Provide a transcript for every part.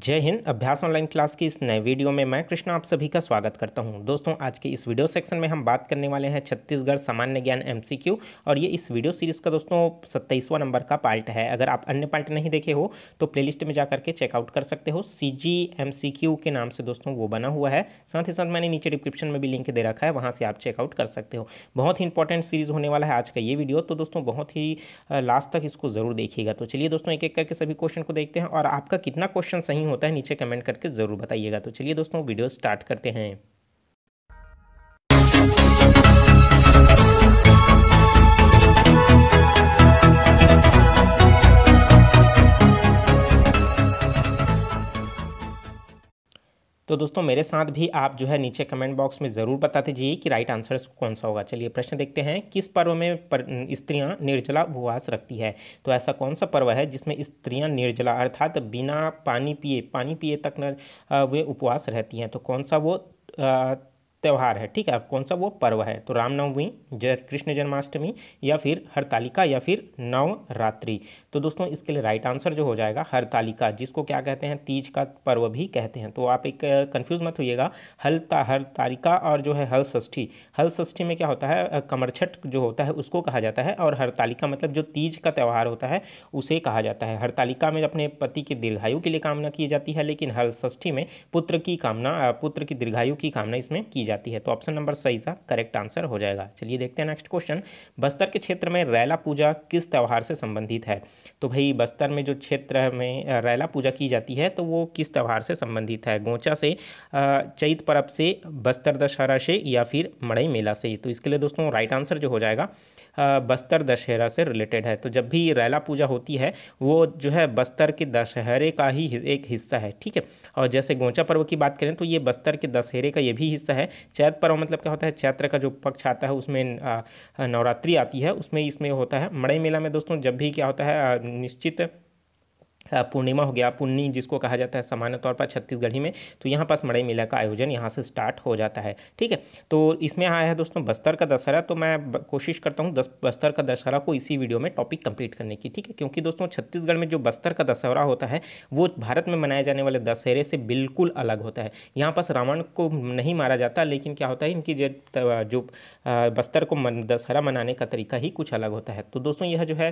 जय हिंद अभ्यास online class की इस नए वीडियो में मैं कृष्णा आप सभी का स्वागत करता हूं दोस्तों आज के इस वीडियो सेक्शन में हम बात करने वाले हैं छत्तीसगढ़ सामान्य ज्ञान एमसीक्यू और ये इस वीडियो सीरीज़ का दोस्तों सत्ताईसवा नंबर का पार्ट है अगर आप अन्य पार्ट नहीं देखे हो तो प्ले में जा करके चेकआउट कर सकते हो सी जी के नाम से दोस्तों वो बना हुआ है साथ ही साथ मैंने नीचे डिस्क्रिप्शन में भी लिंक दे रखा है वहाँ से आप चेकआउट कर सकते हो बहुत ही इंपॉर्टेंट सीरीज़ होने वाला है आज का ये वीडियो तो दोस्तों बहुत ही लास्ट तक इसको ज़रूर देखिएगा तो चलिए दोस्तों एक एक करके सभी क्वेश्चन को देखते हैं और आपका कितना क्वेश्चन सही नहीं होता है नीचे कमेंट करके ज़रूर बताइएगा तो चलिए दोस्तों वीडियो स्टार्ट करते हैं तो दोस्तों मेरे साथ भी आप जो है नीचे कमेंट बॉक्स में ज़रूर बता दीजिए कि राइट आंसर कौन सा होगा चलिए प्रश्न देखते हैं किस पर्व में पर, स्त्रियाँ निर्जला उपवास रखती है तो ऐसा कौन सा पर्व है जिसमें स्त्रियाँ निर्जला अर्थात बिना पानी पिए पानी पिए तक न वे उपवास रहती हैं तो कौन सा वो आ, त्यौहार है ठीक है अब कौन सा वो पर्व है तो रामनवमी जय कृष्ण जन्माष्टमी या फिर हरतालिका या फिर नवरात्रि तो दोस्तों इसके लिए राइट आंसर जो हो जाएगा हरतालिका जिसको क्या कहते हैं तीज का पर्व भी कहते हैं तो आप एक कन्फ्यूज़ मत होइएगा हलता हरतालिका और जो है हल षष्ठी हल षष्ठी में क्या होता है कमरछट जो होता है उसको कहा जाता है और हरतालिका मतलब जो तीज का त्यौहार होता है उसे कहा जाता है हरतालिका में अपने पति की दीर्घायु के लिए कामना की जाती है लेकिन हल षष्ठी में पुत्र की कामना पुत्र की दीर्घायु की कामना इसमें की जाती जाती है तो ऑप्शन नंबर सही सा करेक्ट आंसर हो जाएगा चलिए देखते हैं नेक्स्ट क्वेश्चन बस्तर के क्षेत्र में रैला पूजा किस त्यौहार से संबंधित है तो भाई बस्तर में जो क्षेत्र में रैला पूजा की जाती है तो वो किस त्यौहार से संबंधित है गोचा से चैत परब से बस्तर दशहरा से या फिर मड़ई मेला से तो इसके लिए दोस्तों राइट आंसर जो हो जाएगा बस्तर दशहरा से रिलेटेड है तो जब भी रैला पूजा होती है वो जो है बस्तर के दशहरे का ही एक हिस्सा है ठीक है और जैसे गोंचा पर्व की बात करें तो ये बस्तर के दशहरे का ये भी हिस्सा है चैत पर्व मतलब क्या होता है चैत्र का जो पक्ष आता है उसमें नवरात्रि आती है उसमें इसमें होता है मड़ई मेला में दोस्तों जब भी क्या होता है निश्चित पूर्णिमा हो गया पुन्नी जिसको कहा जाता है सामान्य तौर पर छत्तीसगढ़ी में तो यहाँ पास मड़ई मेला का आयोजन यहाँ से स्टार्ट हो जाता है ठीक है तो इसमें आया है दोस्तों बस्तर का दशहरा तो मैं कोशिश करता हूँ बस्तर का दशहरा को इसी वीडियो में टॉपिक कंप्लीट करने की ठीक है क्योंकि दोस्तों छत्तीसगढ़ में जो बस्तर का दशहरा होता है वो भारत में मनाए जाने वाले दशहरे से बिल्कुल अलग होता है यहाँ पास रावण को नहीं मारा जाता लेकिन क्या होता है इनकी जो बस्तर को दशहरा मनाने का तरीका ही कुछ अलग होता है तो दोस्तों यह जो है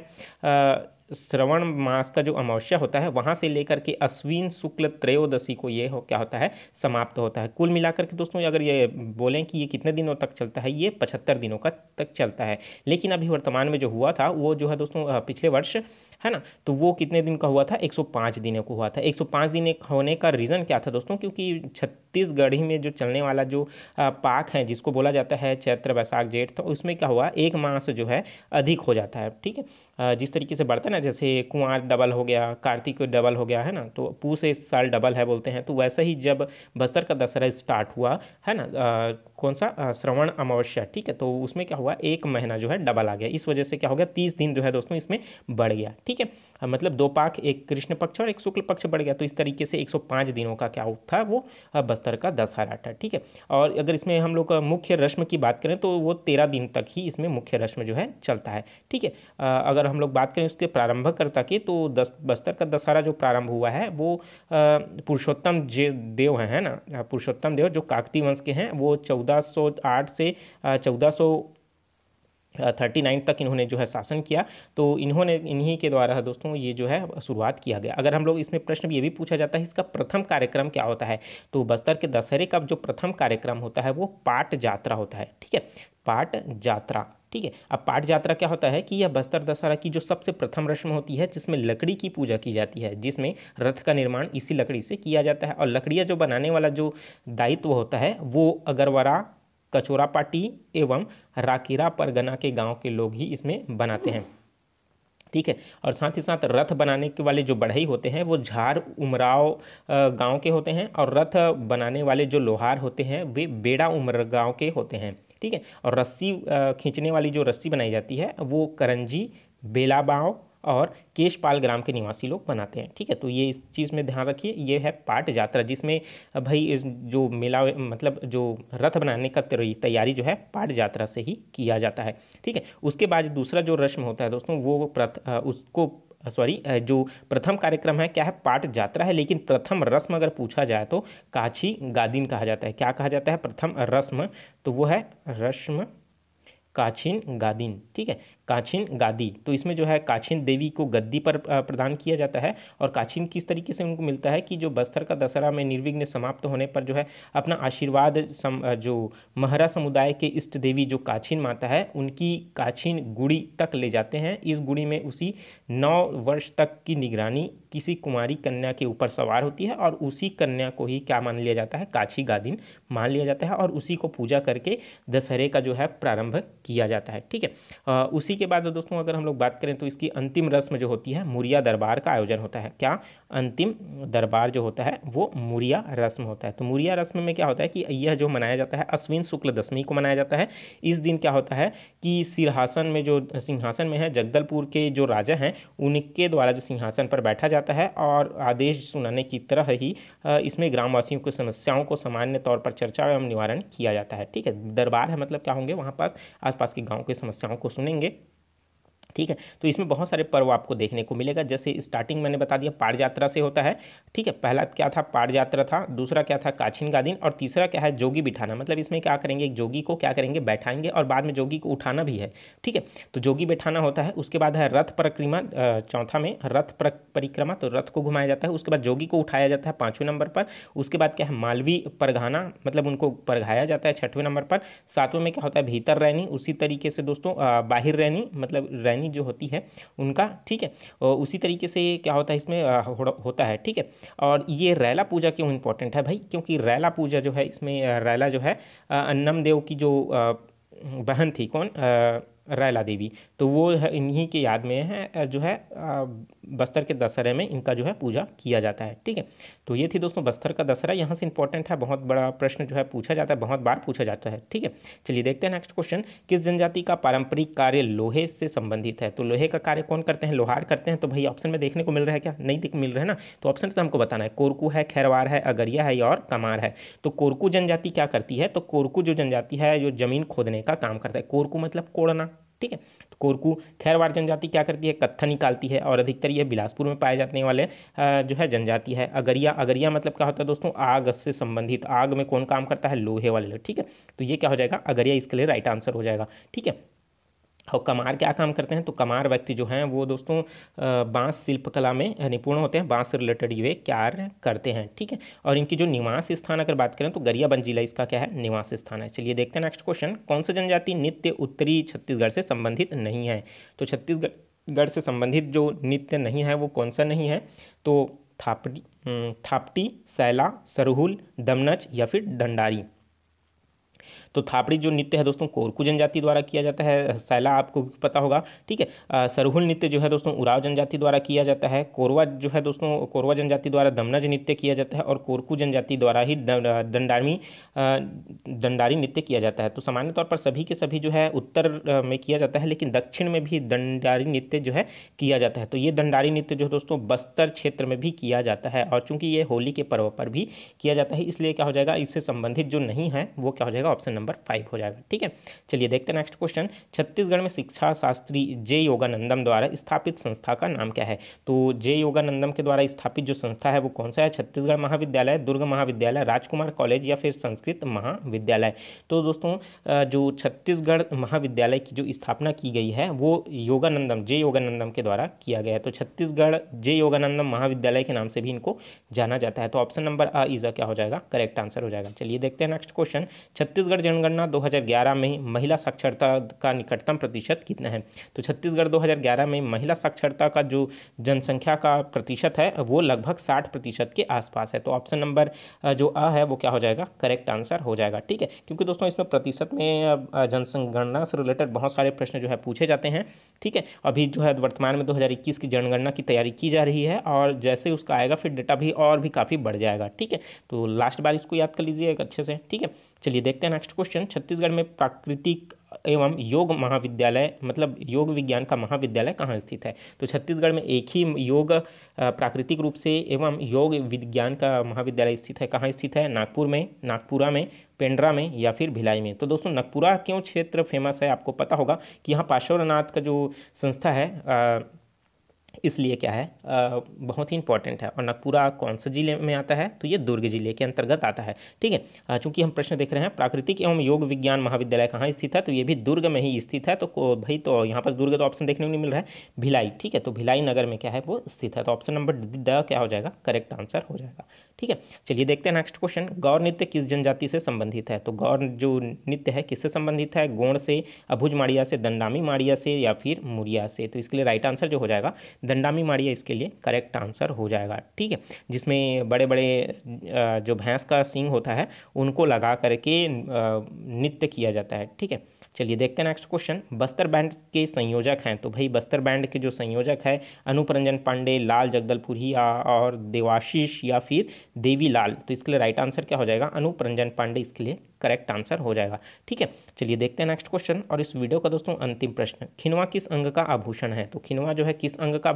श्रवण मास का जो अमावस्या होता है वहाँ से लेकर के अश्विन शुक्ल त्रयोदशी को ये हो क्या होता है समाप्त होता है कुल मिलाकर के दोस्तों अगर ये बोलें कि ये कितने दिनों तक चलता है ये पचहत्तर दिनों का तक चलता है लेकिन अभी वर्तमान में जो हुआ था वो जो है दोस्तों पिछले वर्ष है ना तो वो कितने दिन का हुआ था 105 दिनों को हुआ था 105 दिन होने का रीज़न क्या था दोस्तों क्योंकि छत्तीसगढ़ी में जो चलने वाला जो पाक है जिसको बोला जाता है चैत्र बैसाख जेठ तो उसमें क्या हुआ एक मास जो है अधिक हो जाता है ठीक है जिस तरीके से बढ़ता है ना जैसे कुंवर डबल हो गया कार्तिक डबल हो गया है ना तो पूस इस साल डबल है बोलते हैं तो वैसे ही जब बस्तर का दशहरा स्टार्ट हुआ है ना आ, कौन सा श्रवण अमावस्या ठीक है तो उसमें क्या हुआ एक महीना जो है डबल आ गया इस वजह से क्या हो गया तीस दिन जो है दोस्तों इसमें बढ़ गया ठीक ठीक है हाँ, मतलब दो पाख एक कृष्ण पक्ष और एक शुक्ल पक्ष बढ़ गया तो इस तरीके से 105 दिनों का क्या था वो बस्तर का दशहरा था ठीक है और अगर इसमें हम लोग मुख्य रश्म की बात करें तो वो तेरह दिन तक ही इसमें मुख्य रस्म जो है चलता है ठीक है अगर हम लोग बात करें उसके प्रारंभकर्ता की तो दस बस्तर का दशहरा जो प्रारंभ हुआ है वो पुरुषोत्तम जे देव हैं है ना पुरुषोत्तम देव जो काकती वंश के हैं वो चौदह से चौदह थर्टी नाइन तक इन्होंने जो है शासन किया तो इन्होंने इन्हीं के द्वारा दोस्तों ये जो है शुरुआत किया गया अगर हम लोग इसमें प्रश्न भी ये भी पूछा जाता है इसका प्रथम कार्यक्रम क्या होता है तो बस्तर के दशहरे का जो प्रथम कार्यक्रम होता है वो पाट यात्रा होता है ठीक है पाट यात्रा ठीक है अब पाट यात्रा क्या होता है कि यह बस्तर दशहरा की जो सबसे प्रथम रस्म होती है जिसमें लकड़ी की पूजा की जाती है जिसमें रथ का निर्माण इसी लकड़ी से किया जाता है और लकड़ियाँ जो बनाने वाला जो दायित्व होता है वो अगरवरा कचोरापाटी एवं राकीरा परगना के गांव के लोग ही इसमें बनाते हैं ठीक है और साथ ही साथ रथ बनाने के वाले जो बढ़ई होते हैं वो झार उमराव गांव के होते हैं और रथ बनाने वाले जो लोहार होते हैं वे बेड़ा उम्र गाँव के होते हैं ठीक है और रस्सी खींचने वाली जो रस्सी बनाई जाती है वो करंजी बेलाबाव और केशपाल ग्राम के निवासी लोग बनाते हैं ठीक है तो ये इस चीज़ में ध्यान रखिए ये है पाट यात्रा जिसमें भाई जो मेला मतलब जो रथ बनाने का तैयारी जो है पाट यात्रा से ही किया जाता है ठीक है उसके बाद दूसरा जो रस्म होता है दोस्तों वो प्रथ उसको सॉरी जो प्रथम कार्यक्रम है क्या है पाट यात्रा है लेकिन प्रथम रस्म अगर पूछा जाए तो काछी गादिन कहा जाता है क्या कहा जाता है प्रथम रस्म तो वो है रस्म काछिन गादिन ठीक है काछिन गादी तो इसमें जो है काछिन देवी को गद्दी पर प्रदान किया जाता है और काछिन किस तरीके से उनको मिलता है कि जो बस्तर का दशहरा में निर्विघ्न समाप्त होने पर जो है अपना आशीर्वाद सम, जो महरा समुदाय के इष्ट देवी जो काछिन माता है उनकी काछिन गुड़ी तक ले जाते हैं इस गुड़ी में उसी नौ वर्ष तक की निगरानी किसी कुमारी कन्या के ऊपर सवार होती है और उसी कन्या को ही क्या मान लिया जाता है काछी गादिन मान लिया जाता है और उसी को पूजा करके दशहरे का जो है प्रारंभ किया जाता है ठीक है उसी के बाद तो दोस्तों अगर हम लोग बात करें तो इसकी अंतिम रस्म जो होती है मुरिया दरबार का आयोजन होता है क्या अंतिम दरबार जो होता है वो मुरिया रस्म होता है तो मुरिया रस्म में क्या होता है कि यह जो मनाया जाता है अश्विन शुक्ल दशमी को मनाया जाता है इस दिन क्या होता है कि सिरहासन में जो सिंहासन में है जगदलपुर के जो राजा हैं उनके द्वारा जो सिंहासन पर बैठा जाता है और आदेश सुनाने की तरह ही इसमें ग्रामवासियों की समस्याओं को सामान्य तौर पर चर्चा एवं निवारण किया जाता है ठीक है दरबार है मतलब क्या होंगे वहाँ पास आसपास के गाँव की समस्याओं को सुनेंगे ठीक है तो इसमें बहुत सारे पर्व आपको देखने को मिलेगा जैसे स्टार्टिंग मैंने बता दिया पाड़ यात्रा से होता है ठीक है पहला क्या था पाड़ यात्रा था दूसरा क्या था काछिन का दिन और तीसरा क्या है जोगी बिठाना मतलब इसमें क्या करेंगे एक जोगी को क्या करेंगे बैठाएंगे और बाद में जोगी को उठाना भी है ठीक है तो जोगी बैठाना होता है उसके बाद है रथ परिक्रमा चौथा में रथ परिक्रमा तो रथ को घुमाया जाता है उसके बाद जोगी को उठाया जाता है पाँचवें नंबर पर उसके बाद क्या है मालवी परघाना मतलब उनको परघाया जाता है छठवें नंबर पर सातवें में क्या होता है भीतर रहनी उसी तरीके से दोस्तों बाहिर रहनी मतलब रहनी जो होती है उनका ठीक है उसी तरीके से क्या होता है इसमें होता है ठीक है और ये रैला पूजा क्यों इंपॉर्टेंट है भाई क्योंकि रैला पूजा जो है इसमें रैला जो है अन्नम देव की जो बहन थी कौन रैला देवी तो वो इन्हीं के याद में है जो है बस्तर के दशहरे में इनका जो है पूजा किया जाता है ठीक है तो ये थी दोस्तों बस्तर का दशहरा यहाँ से इंपॉर्टेंट है बहुत बड़ा प्रश्न जो है पूछा जाता है बहुत बार पूछा जाता है ठीक है चलिए देखते हैं नेक्स्ट क्वेश्चन किस जनजाति का पारंपरिक कार्य लोहे से संबंधित है तो लोहे का कार्य कौन करते हैं लोहार करते हैं तो भाई ऑप्शन में देखने को मिल रहा है क्या नहीं मिल रहा है ना तो ऑप्शन तो हमको बताना है कोरकू है खैरवार है अगरिया है और कमार है तो कोरकू जनजाति क्या करती है तो कोरकू जो जनजाति है जो जमीन खोदने का काम करता है कोरकू मतलब कोड़ना ठीक है तो कोरकू खैरवार जनजाति क्या करती है कत्था निकालती है और अधिकतर यह बिलासपुर में पाए जाने वाले जो है जनजाति है अगरिया अगरिया मतलब क्या होता है दोस्तों आग से संबंधित आग में कौन काम करता है लोहे वाले ठीक है तो ये क्या हो जाएगा अगरिया इसके लिए राइट आंसर हो जाएगा ठीक है और तो कमार क्या काम करते हैं तो कमार व्यक्ति जो हैं वो दोस्तों बांस शिल्पकला में निपुण होते हैं बांस से रिलेटेड ये कार्य करते हैं ठीक है और इनकी जो निवास स्थान अगर बात करें तो गरियाबंद जिला इसका क्या है निवास स्थान है चलिए देखते हैं नेक्स्ट क्वेश्चन कौन सा जनजाति नित्य उत्तरी छत्तीसगढ़ से संबंधित नहीं है तो छत्तीसगढ़ से संबंधित जो नित्य नहीं है वो कौन सा नहीं है तो थापटी थापटी सैला सरहुल दमनच या फिर डंडारी तो थापड़ी जो नृत्य है दोस्तों कोरकू जनजाति द्वारा किया जाता है सैला आपको पता होगा ठीक है सरहुल नृत्य जो है दोस्तों उराव जनजाति द्वारा किया जाता है कोरवा जो है दोस्तों कोरवा जनजाति द्वारा दमनज नृत्य किया जाता है और कोरकू जनजाति द्वारा ही दंडारी दंडारी नृत्य किया जाता है तो सामान्य तौर पर सभी के सभी जो है उत्तर में किया जाता है लेकिन दक्षिण में भी दंडारी नृत्य जो है किया जाता है तो ये दंडारी नृत्य जो है दोस्तों बस्तर क्षेत्र में भी किया जाता है और चूंकि ये होली के पर्व पर भी किया जाता है इसलिए क्या हो जाएगा इससे संबंधित जो नहीं है वो क्या हो जाएगा ऑप्शन नंबर फाइव हो जाएगा ठीक है चलिए देखते हैं नेक्स्ट क्वेश्चन छत्तीसगढ़ में शिक्षा शास्त्री जे योगानंदम द्वारा स्थापित संस्था का नाम क्या है तो जे योगानंदम के द्वारा स्थापित जो संस्था है वो कौन सा है छत्तीसगढ़ महाविद्यालय दुर्ग महाविद्यालय राजकुमार कॉलेज या फिर संस्कृत महाविद्यालय तो दोस्तों जो छत्तीसगढ़ महाविद्यालय की जो स्थापना की गई है वो योगानंदम जे योगानंदम के द्वारा किया गया है तो छत्तीसगढ़ जे योगानंदम महाविद्यालय के नाम से भी इनको जाना जाता है तो ऑप्शन नंबर अ इज़ा क्या हो जाएगा करेक्ट आंसर हो जाएगा चलिए देखते हैं नेक्स्ट क्वेश्चन छत्तीसगढ़ जनगणना 2011 में महिला साक्षरता का निकटतम प्रतिशत कितना है तो छत्तीसगढ़ 2011 में महिला साक्षरता का जो जनसंख्या का प्रतिशत है वो लगभग 60 प्रतिशत के आसपास है तो ऑप्शन नंबर जो अ है वो क्या हो जाएगा करेक्ट आंसर हो जाएगा ठीक है क्योंकि दोस्तों इसमें प्रतिशत में जनसंगणना से रिलेटेड बहुत सारे प्रश्न जो है पूछे जाते हैं ठीक है अभी जो है वर्तमान में दो की जनगणना की तैयारी की जा रही है और जैसे उसका आएगा फिर डेटा भी और भी काफ़ी बढ़ जाएगा ठीक है तो लास्ट बार इसको याद कर लीजिए एक अच्छे से ठीक है चलिए देखते हैं नेक्स्ट क्वेश्चन छत्तीसगढ़ में प्राकृतिक एवं योग महाविद्यालय मतलब योग विज्ञान का महाविद्यालय कहाँ स्थित है तो छत्तीसगढ़ में एक ही योग प्राकृतिक रूप से एवं योग विज्ञान का महाविद्यालय स्थित है कहाँ स्थित है नागपुर में नागपुरा में पेंड्रा में या फिर भिलाई में तो दोस्तों नागपुरा क्यों क्षेत्र फेमस है आपको पता होगा कि यहाँ पार्श्वनाथ का जो संस्था है आ, इसलिए क्या है आ, बहुत ही इंपॉर्टेंट है और नागपुरा कौन से जिले में आता है तो ये दुर्ग जिले के अंतर्गत आता है ठीक है चूंकि हम प्रश्न देख रहे हैं प्राकृतिक एवं योग विज्ञान महाविद्यालय कहाँ स्थित है तो ये भी दुर्ग में ही स्थित है तो भाई तो यहाँ पर दुर्ग तो ऑप्शन देखने को नहीं मिल रहा है भिलाई ठीक है तो भिलाई नगर में क्या है वो स्थित है तो ऑप्शन नंबर ड क्या हो जाएगा करेक्ट आंसर हो जाएगा ठीक है चलिए देखते हैं नेक्स्ट क्वेश्चन गौर नृत्य किस जनजाति से संबंधित है तो गौर जो नृत्य है किससे संबंधित है गौण से अभुज माड़िया से दंडामी माड़िया से या फिर मुरिया से तो इसके लिए राइट आंसर जो हो जाएगा दंडामी मारिया इसके लिए करेक्ट आंसर हो जाएगा ठीक है जिसमें बड़े बड़े जो भैंस का सिंह होता है उनको लगा करके नृत्य किया जाता है ठीक है चलिए देखते हैं नेक्स्ट क्वेश्चन बस्तर बैंड के संयोजक हैं तो भाई बस्तर बैंड के जो संयोजक है अनुपरंजन पांडे लाल जगदलपुरी और देवाशीष या फिर देवी लाल तो इसके लिए राइट आंसर क्या हो जाएगा अनुपरंजन पांडे इसके लिए करेक्ट आंसर हो जाएगा ठीक है चलिए देखते हैं नेक्स्ट क्वेश्चन और इस वीडियो का दोस्तों अंतिम प्रश्न खिनवा किस अंग का आभूषण है तो खिनवा जो है किस अंग का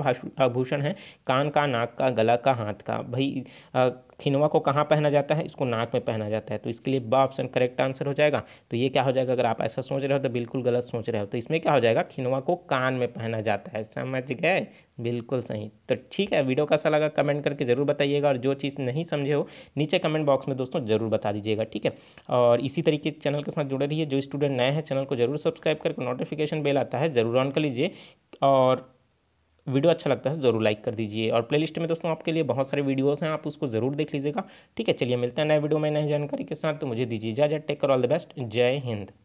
आभूषण है कान का नाक का गला का हाथ का भाई खिनवा को कहाँ पहना जाता है इसको नाक में पहना जाता है तो इसके लिए बा ऑप्शन करेक्ट आंसर हो जाएगा तो ये क्या हो जाएगा अगर आप ऐसा सोच रहे हो तो बिल्कुल गलत सोच रहे हो तो इसमें क्या हो जाएगा खिनवा को कान में पहना जाता है समझ गए बिल्कुल सही तो ठीक है वीडियो कैसा लगा कमेंट करके ज़रूर बताइएगा और जो चीज़ नहीं समझे हो नीचे कमेंट बॉक्स में दोस्तों ज़रूर बता दीजिएगा ठीक है और इसी तरीके चैनल के साथ जुड़े रहिए जो स्टूडेंट नए हैं चैनल को जरूर सब्सक्राइब करके नोटिफिकेशन बेल आता है ज़रूर ऑन कर लीजिए और वीडियो अच्छा लगता है तो ज़रूर लाइक कर दीजिए और प्ले में दोस्तों आपके लिए बहुत सारे वीडियोज़ हैं आप उसको ज़रूर देख लीजिएगा ठीक है चलिए मिलते हैं नए वीडियो में नई जानकारी के साथ तो मुझे दीजिए जय टेक कर ऑल द बेस्ट जय हिंद